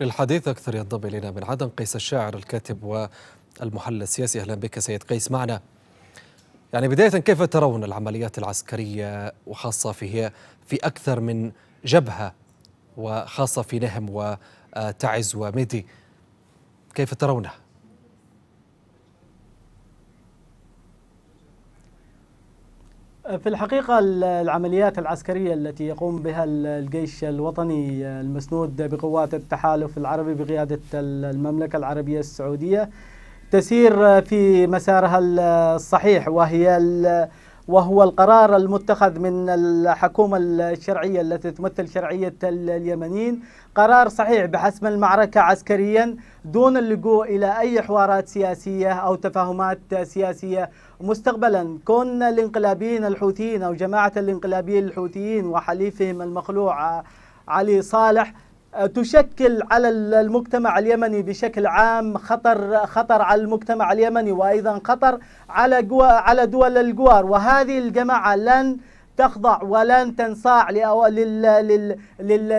للحديث أكثر ينضم إلينا من عدن قيس الشاعر الكاتب والمحلل السياسي أهلا بك سيد قيس معنا يعني بداية كيف ترون العمليات العسكرية وخاصة في هي في أكثر من جبهة وخاصة في نهم وتعز وميدي كيف ترونها؟ في الحقيقة العمليات العسكرية التي يقوم بها الجيش الوطني المسنود بقوات التحالف العربي بقيادة المملكة العربية السعودية تسير في مسارها الصحيح وهي وهو القرار المتخذ من الحكومة الشرعية التي تمثل شرعية اليمنيين قرار صحيح بحسم المعركة عسكريا دون اللجوء إلى أي حوارات سياسية أو تفاهمات سياسية مستقبلا كون الانقلابيين الحوثيين أو جماعة الانقلابيين الحوثيين وحليفهم المخلوع علي صالح تشكل على المجتمع اليمني بشكل عام خطر خطر على المجتمع اليمني وايضا خطر على على دول الجوار وهذه الجماعه لن تخضع ولن تنصاع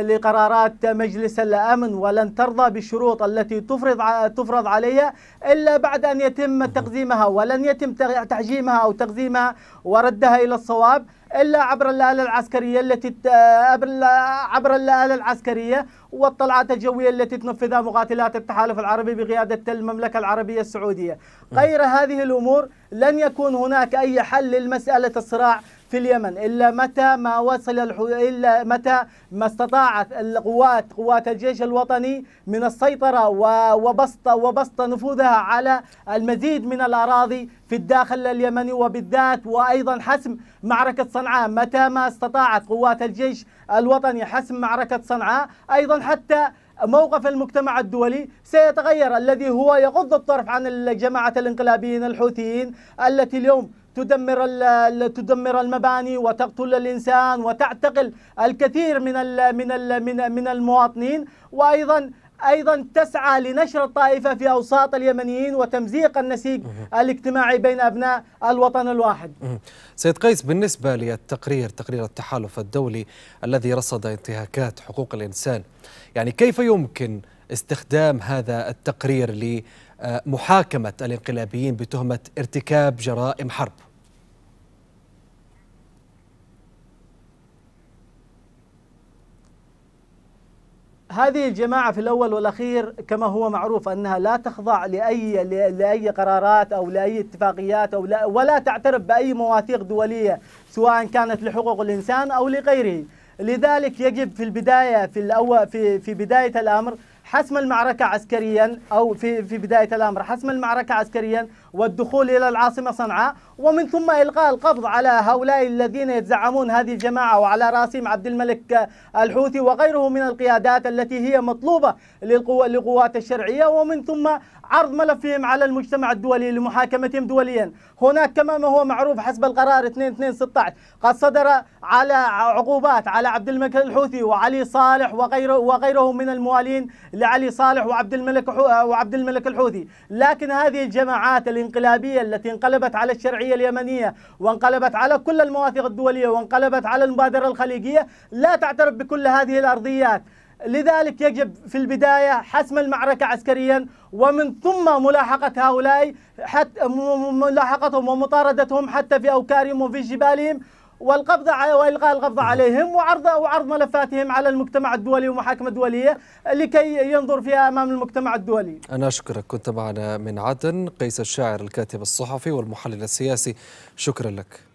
لقرارات مجلس الامن ولن ترضى بالشروط التي تفرض تفرض عليها الا بعد ان يتم تقديمها ولن يتم تحجيمها او تقديمها وردها الى الصواب إلا عبر الآلة العسكرية التي عبر الآلة العسكرية والطلعات الجوية التي تنفذها مقاتلات التحالف العربي بقيادة المملكة العربية السعودية غير هذه الأمور لن يكون هناك أي حل لمسألة الصراع في اليمن إلا متى ما وصل الحو... إلا متى ما استطاعت القوات قوات الجيش الوطني من السيطرة وبسط وبسط نفوذها على المزيد من الأراضي في الداخل اليمني وبالذات وأيضا حسم معركة صنعاء متى ما استطاعت قوات الجيش الوطني حسم معركة صنعاء أيضا حتى موقف المجتمع الدولي سيتغير الذي هو يغض الطرف عن الجماعة الانقلابيين الحوثيين التي اليوم تدمر تدمر المباني وتقتل الانسان وتعتقل الكثير من من من من المواطنين وايضا ايضا تسعى لنشر الطائفه في اوساط اليمنيين وتمزيق النسيج الاجتماعي بين ابناء الوطن الواحد. سيد قيس بالنسبه للتقرير تقرير التحالف الدولي الذي رصد انتهاكات حقوق الانسان، يعني كيف يمكن استخدام هذا التقرير آه، محاكمة الانقلابيين بتهمة ارتكاب جرائم حرب هذه الجماعة في الأول والأخير كما هو معروف أنها لا تخضع لأي لأي قرارات أو لأي اتفاقيات أو لا ولا تعترف بأي مواثيق دولية سواء كانت لحقوق الإنسان أو لغيره لذلك يجب في البداية في الأول في في بداية الأمر حسم المعركة عسكريا أو في في بداية الأمر حسم المعركة عسكريا والدخول إلى العاصمة صنعاء ومن ثم إلقاء القبض على هؤلاء الذين يتزعمون هذه الجماعة وعلى راسهم عبد الملك الحوثي وغيره من القيادات التي هي مطلوبة للقوة لقوات الشرعية ومن ثم عرض ملفهم على المجتمع الدولي لمحاكمتهم دوليا هناك كما ما هو معروف حسب القرار 2216 قد صدر على عقوبات على عبد الملك الحوثي وعلي صالح وغيره وغيره من الموالين لعلي صالح وعبد الملك آه، وعبد الملك الحوثي لكن هذه الجماعات الانقلابية التي انقلبت على الشرعية اليمنية وانقلبت على كل المواثيق الدولية وانقلبت على المبادرة الخليجية لا تعترف بكل هذه الأرضيات لذلك يجب في البداية حسم المعركة عسكريا ومن ثم ملاحقة هؤلاء حتى ملاحقتهم ومطاردتهم حتى في أوكارهم وفي جبالهم والقبض والغاء القبض نعم. عليهم وعرض وعرض ملفاتهم على المجتمع الدولي ومحاكمه دوليه لكي ينظر فيها امام المجتمع الدولي. انا اشكرك كنت معنا من عدن قيس الشاعر الكاتب الصحفي والمحلل السياسي شكرا لك.